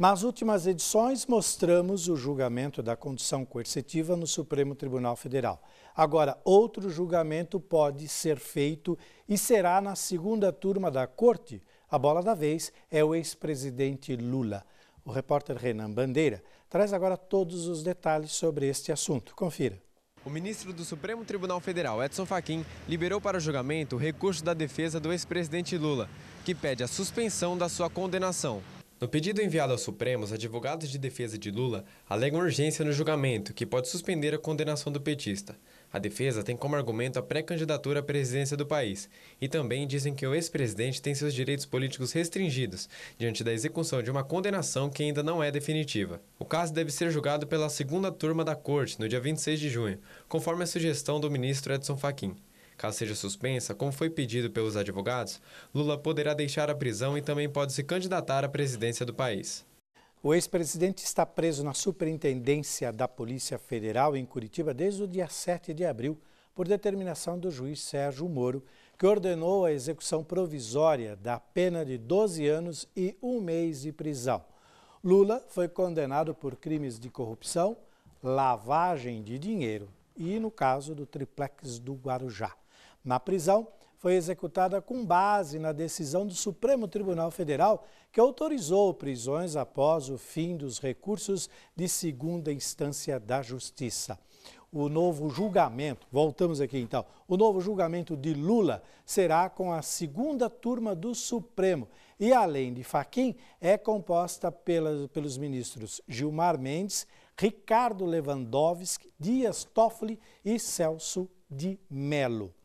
Nas últimas edições, mostramos o julgamento da condição coercitiva no Supremo Tribunal Federal. Agora, outro julgamento pode ser feito e será na segunda turma da Corte. A bola da vez é o ex-presidente Lula. O repórter Renan Bandeira traz agora todos os detalhes sobre este assunto. Confira. O ministro do Supremo Tribunal Federal, Edson Fachin, liberou para o julgamento o recurso da defesa do ex-presidente Lula, que pede a suspensão da sua condenação. No pedido enviado ao Supremo, os advogados de defesa de Lula alegam urgência no julgamento, que pode suspender a condenação do petista. A defesa tem como argumento a pré-candidatura à presidência do país e também dizem que o ex-presidente tem seus direitos políticos restringidos diante da execução de uma condenação que ainda não é definitiva. O caso deve ser julgado pela segunda turma da corte no dia 26 de junho, conforme a sugestão do ministro Edson Fachin. Caso seja suspensa, como foi pedido pelos advogados, Lula poderá deixar a prisão e também pode se candidatar à presidência do país. O ex-presidente está preso na Superintendência da Polícia Federal em Curitiba desde o dia 7 de abril, por determinação do juiz Sérgio Moro, que ordenou a execução provisória da pena de 12 anos e um mês de prisão. Lula foi condenado por crimes de corrupção, lavagem de dinheiro e no caso do triplex do Guarujá. Na prisão, foi executada com base na decisão do Supremo Tribunal Federal, que autorizou prisões após o fim dos recursos de segunda instância da Justiça o novo julgamento, voltamos aqui então, o novo julgamento de Lula será com a segunda turma do Supremo. E além de Faquim, é composta pela, pelos ministros Gilmar Mendes, Ricardo Lewandowski, Dias Toffoli e Celso de Mello.